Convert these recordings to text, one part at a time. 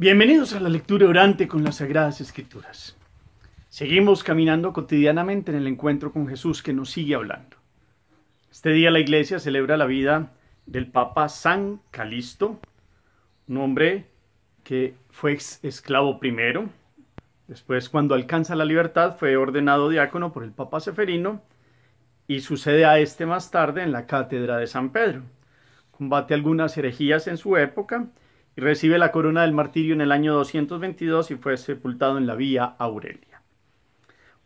Bienvenidos a la lectura orante con las Sagradas Escrituras. Seguimos caminando cotidianamente en el encuentro con Jesús que nos sigue hablando. Este día la iglesia celebra la vida del Papa San Calisto, un hombre que fue esclavo primero, después cuando alcanza la libertad fue ordenado diácono por el Papa Seferino y sucede a este más tarde en la cátedra de San Pedro. Combate algunas herejías en su época y recibe la corona del martirio en el año 222 y fue sepultado en la Vía Aurelia.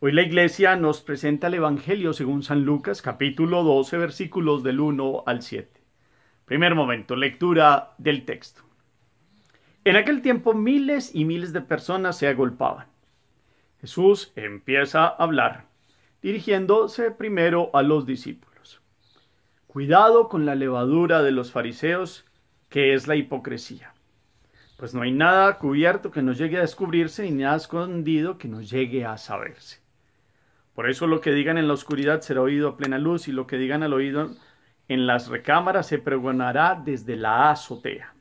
Hoy la Iglesia nos presenta el Evangelio según San Lucas capítulo 12 versículos del 1 al 7. Primer momento, lectura del texto. En aquel tiempo miles y miles de personas se agolpaban. Jesús empieza a hablar, dirigiéndose primero a los discípulos. Cuidado con la levadura de los fariseos, que es la hipocresía pues no hay nada cubierto que no llegue a descubrirse ni nada escondido que no llegue a saberse. Por eso lo que digan en la oscuridad será oído a plena luz y lo que digan al oído en las recámaras se pregonará desde la azotea.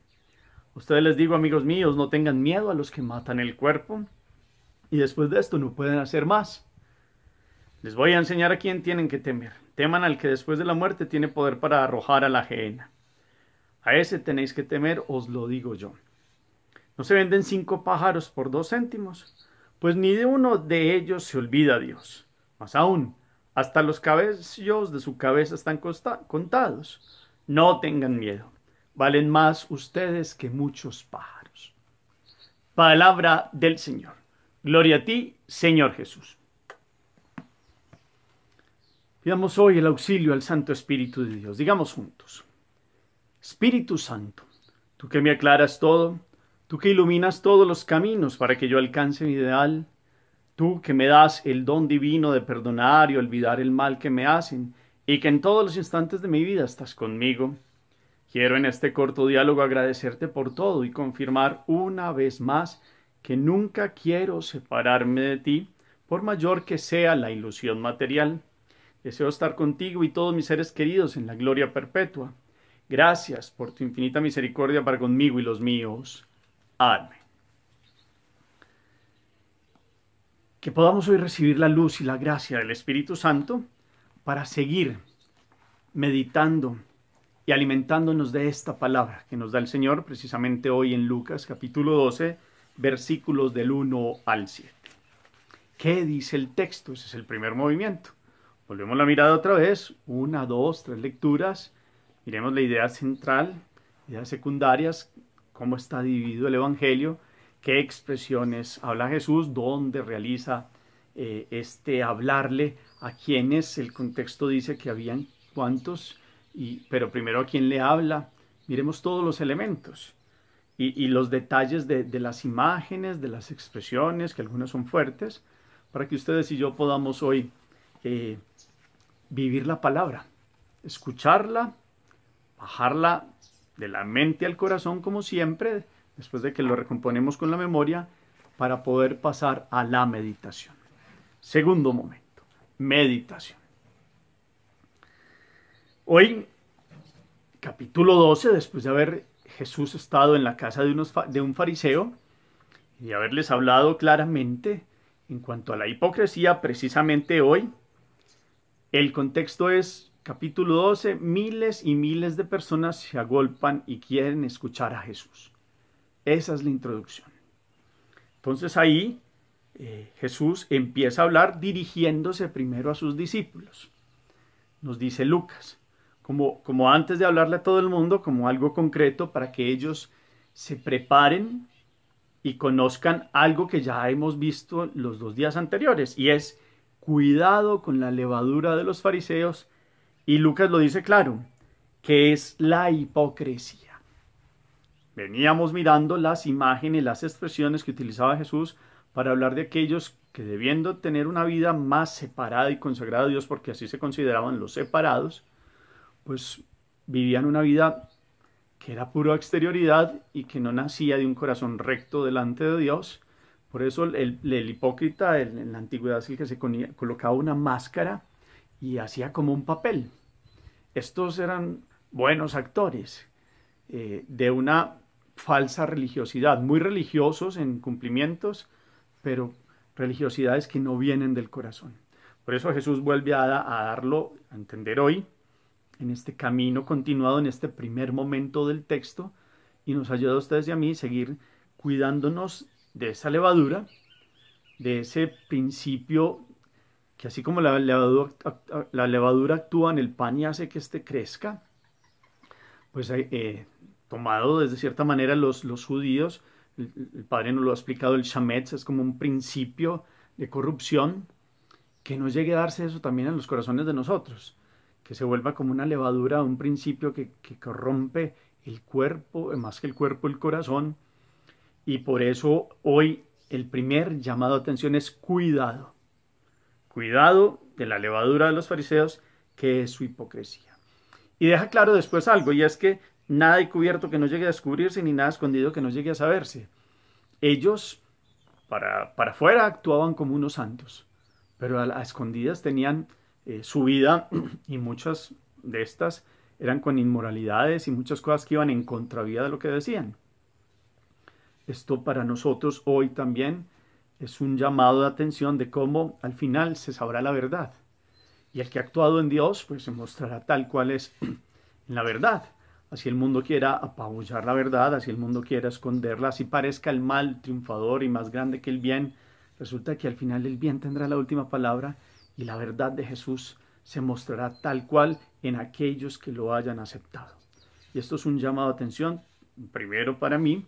Ustedes les digo, amigos míos, no tengan miedo a los que matan el cuerpo y después de esto no pueden hacer más. Les voy a enseñar a quién tienen que temer. Teman al que después de la muerte tiene poder para arrojar a la gehenna. A ese tenéis que temer, os lo digo yo. No se venden cinco pájaros por dos céntimos, pues ni de uno de ellos se olvida Dios. Más aún, hasta los cabellos de su cabeza están contados. No tengan miedo, valen más ustedes que muchos pájaros. Palabra del Señor. Gloria a ti, Señor Jesús. Pidamos hoy el auxilio al Santo Espíritu de Dios. Digamos juntos, Espíritu Santo, tú que me aclaras todo, tú que iluminas todos los caminos para que yo alcance mi ideal, tú que me das el don divino de perdonar y olvidar el mal que me hacen, y que en todos los instantes de mi vida estás conmigo. Quiero en este corto diálogo agradecerte por todo y confirmar una vez más que nunca quiero separarme de ti, por mayor que sea la ilusión material. Deseo estar contigo y todos mis seres queridos en la gloria perpetua. Gracias por tu infinita misericordia para conmigo y los míos. Adme. Que podamos hoy recibir la luz y la gracia del Espíritu Santo para seguir meditando y alimentándonos de esta palabra que nos da el Señor precisamente hoy en Lucas capítulo 12, versículos del 1 al 7. ¿Qué dice el texto? Ese es el primer movimiento. Volvemos la mirada otra vez, una, dos, tres lecturas. Miremos la idea central, ideas secundarias cómo está dividido el Evangelio, qué expresiones habla Jesús, dónde realiza eh, este hablarle, a quienes el contexto dice que habían cuántos, y, pero primero a quién le habla. Miremos todos los elementos y, los detalles de, las imágenes, de las expresiones, que algunas son fuertes, para que ustedes y yo podamos hoy eh, vivir la palabra, escucharla, bajarla de la mente al corazón, como siempre, después de que lo recomponemos con la memoria, para poder pasar a la meditación. Segundo momento, meditación. Hoy, capítulo 12, después de haber Jesús estado en la casa de, unos, de un fariseo y haberles hablado claramente en cuanto a la hipocresía, precisamente hoy, el contexto es Capítulo 12. Miles y miles de personas se agolpan y quieren escuchar a Jesús. Esa es la introducción. Entonces ahí eh, Jesús empieza a hablar dirigiéndose primero a sus discípulos. Nos dice Lucas, como, como antes de hablarle a todo el mundo, como algo concreto para que ellos se preparen y conozcan algo que ya hemos visto los dos días anteriores, y es cuidado con la levadura de los fariseos y Lucas lo dice claro, que es la hipocresía. Veníamos mirando las imágenes, las expresiones que utilizaba Jesús para hablar de aquellos que debiendo tener una vida más separada y consagrada a Dios, porque así se consideraban los separados, pues vivían una vida que era pura exterioridad y que no nacía de un corazón recto delante de Dios. Por eso el, hipócrita en la antigüedad es el que se colocaba una máscara y hacía como un papel. Estos eran buenos actores eh, de una falsa religiosidad, muy religiosos en cumplimientos, pero religiosidades que no vienen del corazón. Por eso Jesús vuelve a, a darlo a entender hoy, en este camino continuado, en este primer momento del texto, y nos ayuda a ustedes y a mí a seguir cuidándonos de esa levadura, de ese principio que así como la levadura, la levadura actúa en el pan y hace que este crezca, pues eh, tomado desde cierta manera los, los judíos, el, padre nos lo ha explicado, el shametz es como un principio de corrupción, que no llegue a darse eso también en los corazones de nosotros, que se vuelva como una levadura, un principio que, que corrompe el cuerpo, más que el cuerpo, el corazón, y por eso hoy el primer llamado a atención es cuidado. Cuidado de la levadura de los fariseos, que es su hipocresía. Y deja claro después algo, y es que nada hay cubierto que no llegue a descubrirse, ni nada escondido que no llegue a saberse. Ellos, para, para afuera, actuaban como unos santos, pero a, escondidas tenían eh, su vida y muchas de estas eran con inmoralidades y muchas cosas que iban en contravía de lo que decían. Esto para nosotros hoy también es un llamado de atención de cómo al final se sabrá la verdad. Y el que ha actuado en Dios, pues se mostrará tal cual es en la verdad. Así el mundo quiera apabullar la verdad, así el mundo quiera esconderla, así parezca el mal triunfador y más grande que el bien, resulta que al final el bien tendrá la última palabra y la verdad de Jesús se mostrará tal cual en aquellos que lo hayan aceptado. Y esto es un llamado de atención, primero para mí,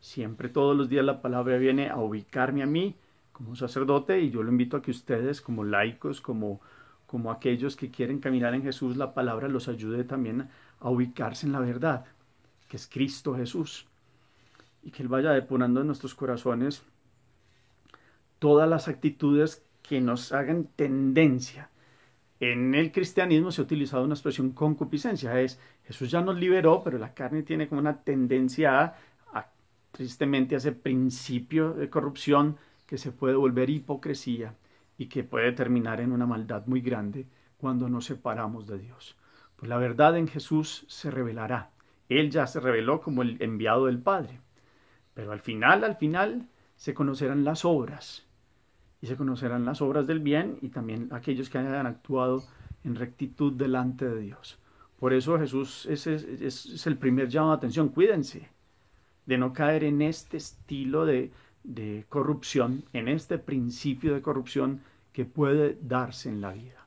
Siempre todos los días la palabra viene a ubicarme a mí como sacerdote y yo lo invito a que ustedes como laicos, como, como aquellos que quieren caminar en Jesús, la palabra los ayude también a ubicarse en la verdad, que es Cristo Jesús, y que Él vaya deponiendo en nuestros corazones todas las actitudes que nos hagan tendencia. En el cristianismo se ha utilizado una expresión concupiscencia, es Jesús ya nos liberó, pero la carne tiene como una tendencia a tristemente hace ese principio de corrupción que se puede volver hipocresía y que puede terminar en una maldad muy grande cuando nos separamos de Dios. Pues la verdad en Jesús se revelará. Él ya se reveló como el enviado del Padre. Pero al final, al final, se conocerán las obras. Y se conocerán las obras del bien y también aquellos que hayan actuado en rectitud delante de Dios. Por eso Jesús es, es el primer llamado de atención. Cuídense de no caer en este estilo de, corrupción, en este principio de corrupción que puede darse en la vida.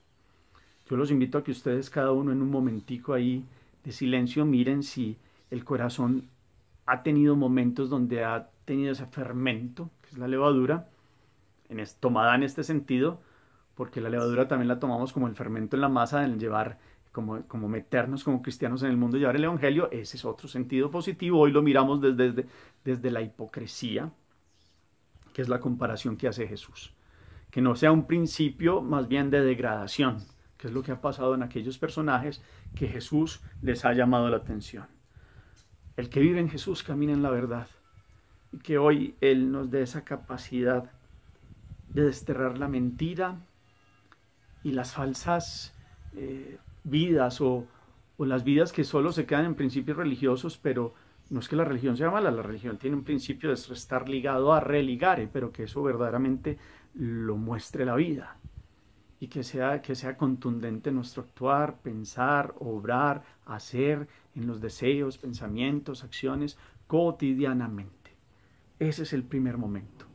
Yo los invito a que ustedes cada uno en un momentico ahí de silencio miren si el corazón ha tenido momentos donde ha tenido ese fermento, que es la levadura, en tomada en este sentido, porque la levadura también la tomamos como el fermento en la masa, en llevar como, como meternos como cristianos en el mundo y llevar el Evangelio, ese es otro sentido positivo. Hoy lo miramos desde, desde, la hipocresía, que es la comparación que hace Jesús. Que no sea un principio más bien de degradación, que es lo que ha pasado en aquellos personajes que Jesús les ha llamado la atención. El que vive en Jesús camina en la verdad. Y que hoy Él nos dé esa capacidad de desterrar la mentira y las falsas eh, vidas o, las vidas que solo se quedan en principios religiosos, pero no es que la religión sea mala, la religión tiene un principio de estar ligado a religare, eh, pero que eso verdaderamente lo muestre la vida y que sea, que sea contundente nuestro actuar, pensar, obrar, hacer en los deseos, pensamientos, acciones cotidianamente. Ese es el primer momento.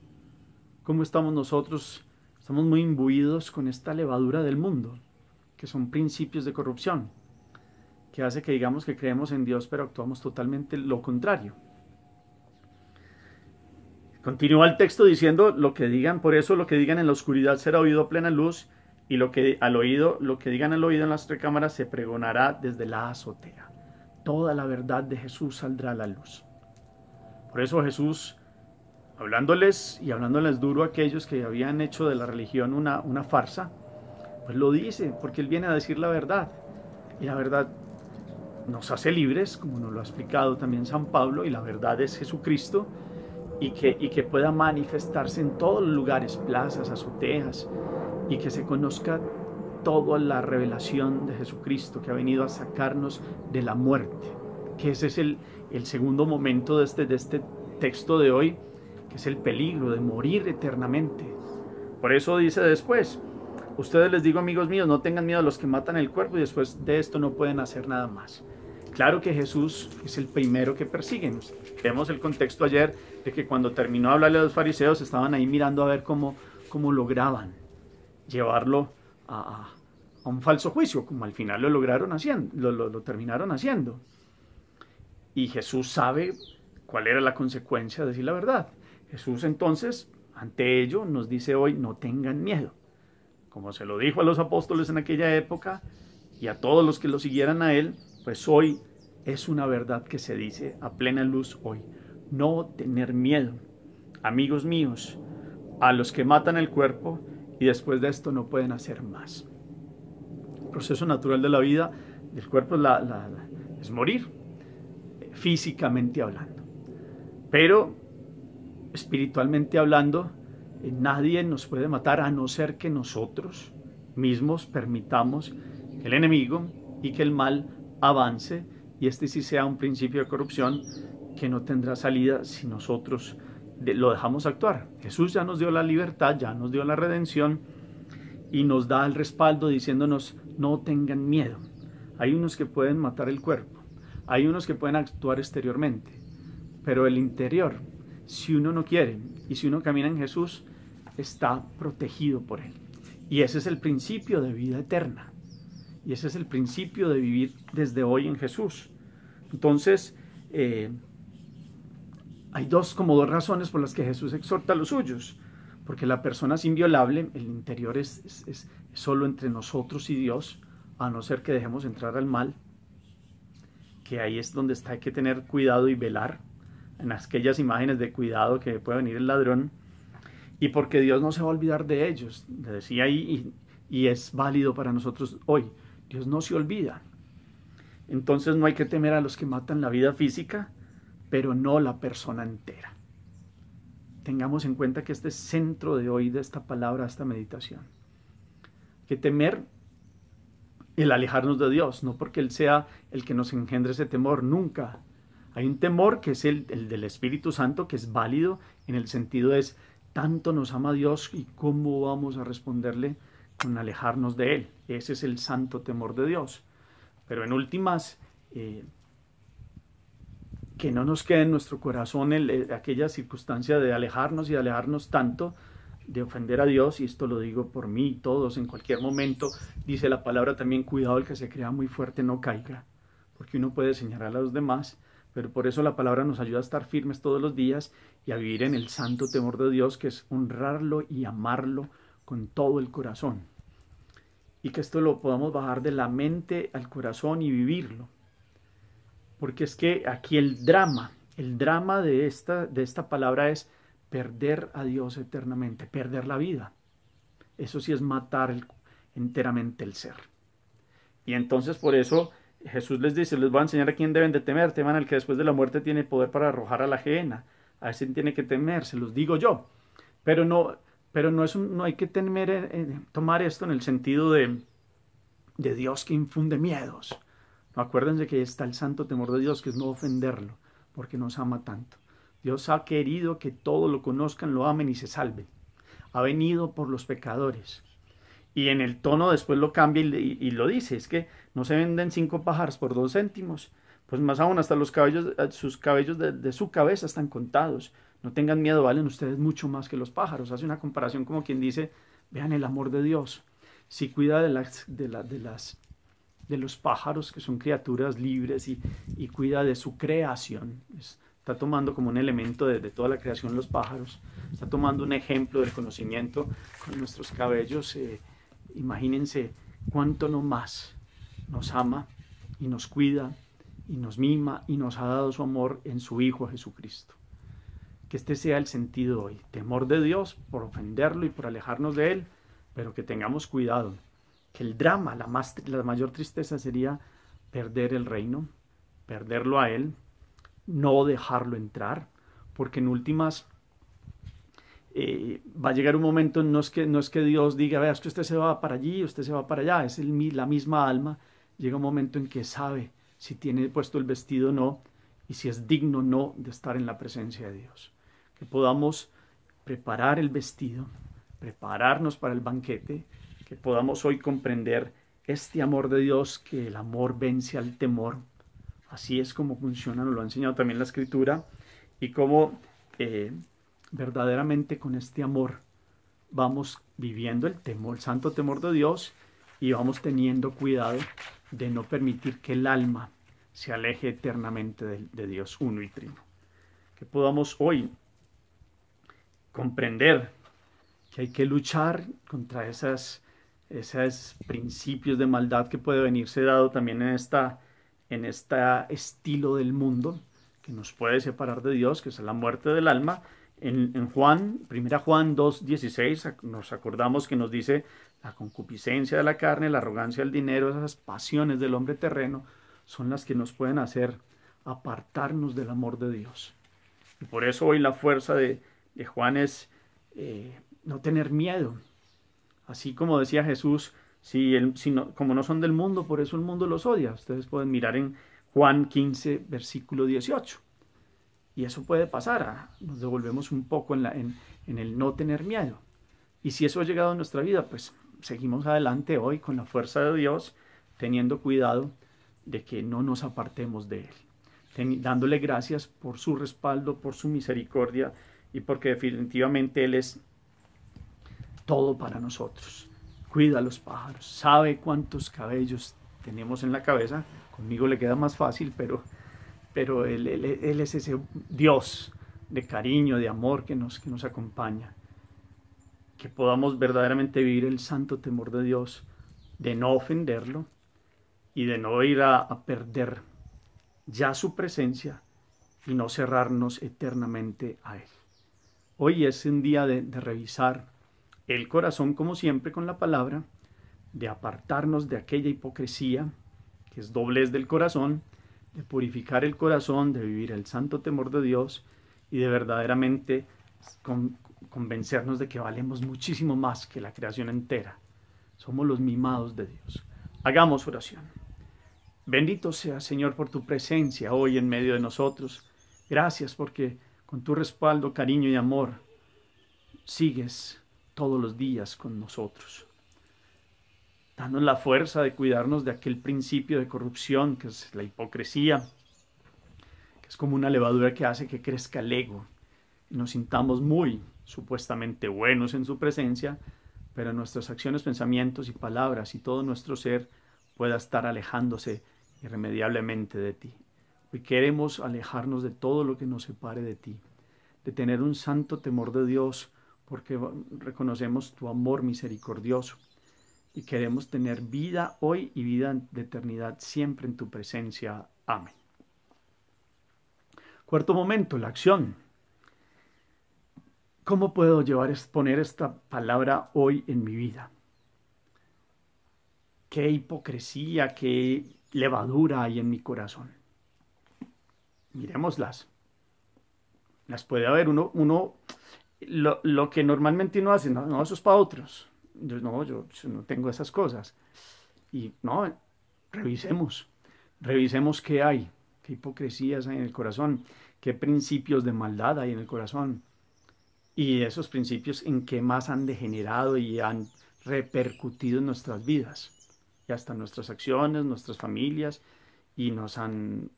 ¿Cómo estamos nosotros? Estamos muy imbuidos con esta levadura del mundo que son principios de corrupción, que hace que digamos que creemos en Dios, pero actuamos totalmente lo contrario. Continúa el texto diciendo, lo que digan, por eso lo que digan en la oscuridad será oído plena luz, y lo que al oído, lo que digan al oído en las tres cámaras se pregonará desde la azotea. Toda la verdad de Jesús saldrá a la luz. Por eso Jesús, hablándoles y hablándoles duro a aquellos que habían hecho de la religión una, una farsa, pues lo dice, porque Él viene a decir la verdad. Y la verdad nos hace libres, como nos lo ha explicado también San Pablo, y la verdad es Jesucristo, y que, y que pueda manifestarse en todos los lugares, plazas, azoteas, y que se conozca toda la revelación de Jesucristo que ha venido a sacarnos de la muerte, que ese es el, segundo momento este, de este texto de hoy, que es el peligro de morir eternamente. Por eso dice después, ustedes les digo, amigos míos, no tengan miedo a los que matan el cuerpo y después de esto no pueden hacer nada más. Claro que Jesús es el primero que persiguen. Vemos el contexto ayer de que cuando terminó de hablarle a los fariseos estaban ahí mirando a ver cómo, cómo lograban llevarlo a, un falso juicio, como al final lo lograron haciendo, lo, lo terminaron haciendo. Y Jesús sabe cuál era la consecuencia de decir la verdad. Jesús entonces, ante ello, nos dice hoy, no tengan miedo como se lo dijo a los apóstoles en aquella época y a todos los que lo siguieran a él, pues hoy es una verdad que se dice a plena luz hoy. No tener miedo. Amigos míos, a los que matan el cuerpo y después de esto no pueden hacer más. El proceso natural de la vida del cuerpo es morir, físicamente hablando. Pero espiritualmente hablando, eh, nadie nos puede matar a no ser que nosotros mismos permitamos que el enemigo y que el mal avance y este sí sea un principio de corrupción que no tendrá salida si nosotros lo dejamos actuar. Jesús ya nos dio la libertad, ya nos dio la redención y nos da el respaldo diciéndonos no tengan miedo. Hay unos que pueden matar el cuerpo, hay unos que pueden actuar exteriormente, pero el interior si uno no quiere y si uno camina en Jesús, está protegido por Él. Y ese es el principio de vida eterna. Y ese es el principio de vivir desde hoy en Jesús. Entonces, eh, hay dos, como dos razones por las que Jesús exhorta a los suyos. Porque la persona es inviolable, el interior es, es solo entre nosotros y Dios, a no ser que dejemos entrar al mal, que ahí es donde está, hay que tener cuidado y velar en aquellas imágenes de cuidado que puede venir el ladrón, y porque Dios no se va a olvidar de ellos, le decía ahí, y, es válido para nosotros hoy. Dios no se olvida. Entonces no hay que temer a los que matan la vida física, pero no la persona entera. Tengamos en cuenta que este es centro de hoy, de esta palabra, esta meditación. Que temer el alejarnos de Dios, no porque Él sea el que nos engendre ese temor, nunca, hay un temor que es el, del Espíritu Santo, que es válido en el sentido es, tanto nos ama Dios y cómo vamos a responderle con alejarnos de Él. Ese es el santo temor de Dios. Pero en últimas, eh, que no nos quede en nuestro corazón eh, aquella circunstancia de alejarnos y alejarnos tanto de ofender a Dios, y esto lo digo por mí, y todos, en cualquier momento, dice la palabra también, cuidado el que se crea muy fuerte no caiga, porque uno puede señalar a los demás, pero por eso la palabra nos ayuda a estar firmes todos los días y a vivir en el santo temor de Dios, que es honrarlo y amarlo con todo el corazón. Y que esto lo podamos bajar de la mente al corazón y vivirlo. Porque es que aquí el drama, el drama de esta, de esta palabra es perder a Dios eternamente, perder la vida. Eso sí es matar enteramente el ser. Y entonces por eso Jesús les dice, les voy a enseñar a quién deben de temer, teman al que después de la muerte tiene poder para arrojar a la ajena, a ese tiene que temer, se los digo yo. Pero no, pero no, es no hay que temer, eh, eh, tomar esto en el sentido de, de Dios que infunde miedos. No, acuérdense que está el santo temor de Dios, que es no ofenderlo, porque nos ama tanto. Dios ha querido que todos lo conozcan, lo amen y se salven. Ha venido por los pecadores y en el tono después lo cambia y, lo dice, es que no se venden cinco pájaros por dos céntimos, pues más aún hasta los cabellos, eh, sus cabellos de, su cabeza están contados, no tengan miedo, valen ustedes mucho más que los pájaros, hace una comparación como quien dice, vean el amor de Dios, si cuida de las, de, las de los pájaros, que son criaturas libres, y, y cuida de su creación. Está tomando como un elemento de, toda la creación los pájaros. Está tomando un ejemplo del conocimiento con nuestros cabellos. Eh, Imagínense cuánto no más nos ama y nos cuida y nos mima y nos ha dado su amor en su Hijo Jesucristo. Que este sea el sentido hoy. Temor de Dios por ofenderlo y por alejarnos de Él, pero que tengamos cuidado. Que el drama, la, la mayor tristeza sería perder el reino, perderlo a Él, no dejarlo entrar, porque en últimas eh, va a llegar un momento, no es que, no es que Dios diga, veas que usted se va para allí, usted se va para allá, es el, la misma alma, llega un momento en que sabe si tiene puesto el vestido o no y si es digno o no de estar en la presencia de Dios. Que podamos preparar el vestido, prepararnos para el banquete, que podamos hoy comprender este amor de Dios, que el amor vence al temor. Así es como funciona, nos lo ha enseñado también la escritura y cómo... Eh, verdaderamente con este amor vamos viviendo el temor, el santo temor de Dios y vamos teniendo cuidado de no permitir que el alma se aleje eternamente de, Dios uno y trino. Que podamos hoy comprender que hay que luchar contra esas, esos principios de maldad que puede venirse dado también en esta en este estilo del mundo que nos puede separar de Dios, que es la muerte del alma, en, Juan, 1 Juan 2.16, nos acordamos que nos dice la concupiscencia de la carne, la arrogancia del dinero, esas pasiones del hombre terreno, son las que nos pueden hacer apartarnos del amor de Dios. Y por eso hoy la fuerza de, Juan es eh, no tener miedo. Así como decía Jesús, si, el, si como no son del mundo, por eso el mundo los odia. Ustedes pueden mirar en Juan 15, versículo 18. Y eso puede pasar, ah, nos devolvemos un poco en, en, el no tener miedo. Y si eso ha llegado a nuestra vida, pues seguimos adelante hoy con la fuerza de Dios, teniendo cuidado de que no nos apartemos de Él, dándole gracias por su respaldo, por su misericordia y porque definitivamente Él es todo para nosotros. Cuida a los pájaros, sabe cuántos cabellos tenemos en la cabeza, conmigo le queda más fácil, pero pero Él, es ese Dios de cariño, de amor que nos, que nos acompaña. Que podamos verdaderamente vivir el santo temor de Dios, de no ofenderlo y de no ir a, perder ya su presencia y no cerrarnos eternamente a Él. Hoy es un día de, revisar el corazón, como siempre, con la palabra, de apartarnos de aquella hipocresía, que es doblez del corazón, de purificar el corazón, de vivir el santo temor de Dios y de verdaderamente convencernos de que valemos muchísimo más que la creación entera. Somos los mimados de Dios. Hagamos oración. Bendito sea, Señor, por tu presencia hoy en medio de nosotros. Gracias porque con tu respaldo, cariño y amor sigues todos los días con nosotros danos la fuerza de cuidarnos de aquel principio de corrupción que es la hipocresía, que es como una levadura que hace que crezca el ego. nos sintamos muy supuestamente buenos en su presencia, pero nuestras acciones, pensamientos y palabras y todo nuestro ser pueda estar alejándose irremediablemente de ti. Hoy queremos alejarnos de todo lo que nos separe de ti, de tener un santo temor de Dios, porque reconocemos tu amor misericordioso y queremos tener vida hoy y vida de eternidad siempre en tu presencia. Amén. Cuarto momento, la acción. ¿Cómo puedo llevar, poner esta palabra hoy en mi vida? Qué hipocresía, qué levadura hay en mi corazón. Miremoslas. Las puede haber uno, lo, que normalmente uno hace, no, no, eso es para otros. Yo no, yo no tengo esas cosas. Y no, revisemos, revisemos qué hay, qué hipocresías hay en el corazón, qué principios de maldad hay en el corazón y esos principios en qué más han degenerado y han repercutido en nuestras vidas y hasta nuestras acciones, nuestras familias y nos han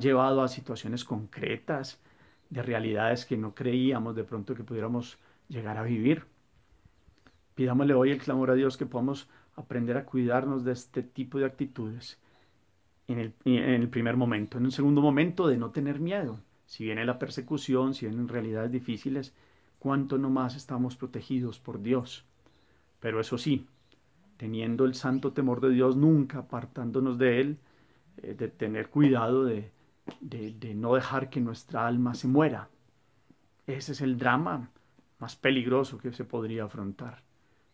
llevado a situaciones concretas de realidades que no creíamos de pronto que pudiéramos llegar a vivir. Pidámosle hoy el clamor a Dios que podamos aprender a cuidarnos de este tipo de actitudes en el, primer momento. En un segundo momento, de no tener miedo. Si viene la persecución, si vienen realidades difíciles, cuánto no más estamos protegidos por Dios. Pero eso sí, teniendo el santo temor de Dios, nunca apartándonos de Él, eh, de tener cuidado de no dejar que nuestra alma se muera. Ese es el drama más peligroso que se podría afrontar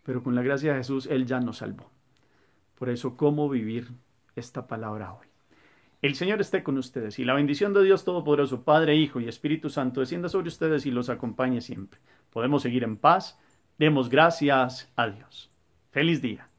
pero con la gracia de Jesús Él ya nos salvó. Por eso, ¿cómo vivir esta palabra hoy? El Señor esté con ustedes y la bendición de Dios Todopoderoso, Padre, Hijo y Espíritu Santo, descienda sobre ustedes y los acompañe siempre. Podemos seguir en paz. Demos gracias a Dios. Feliz día.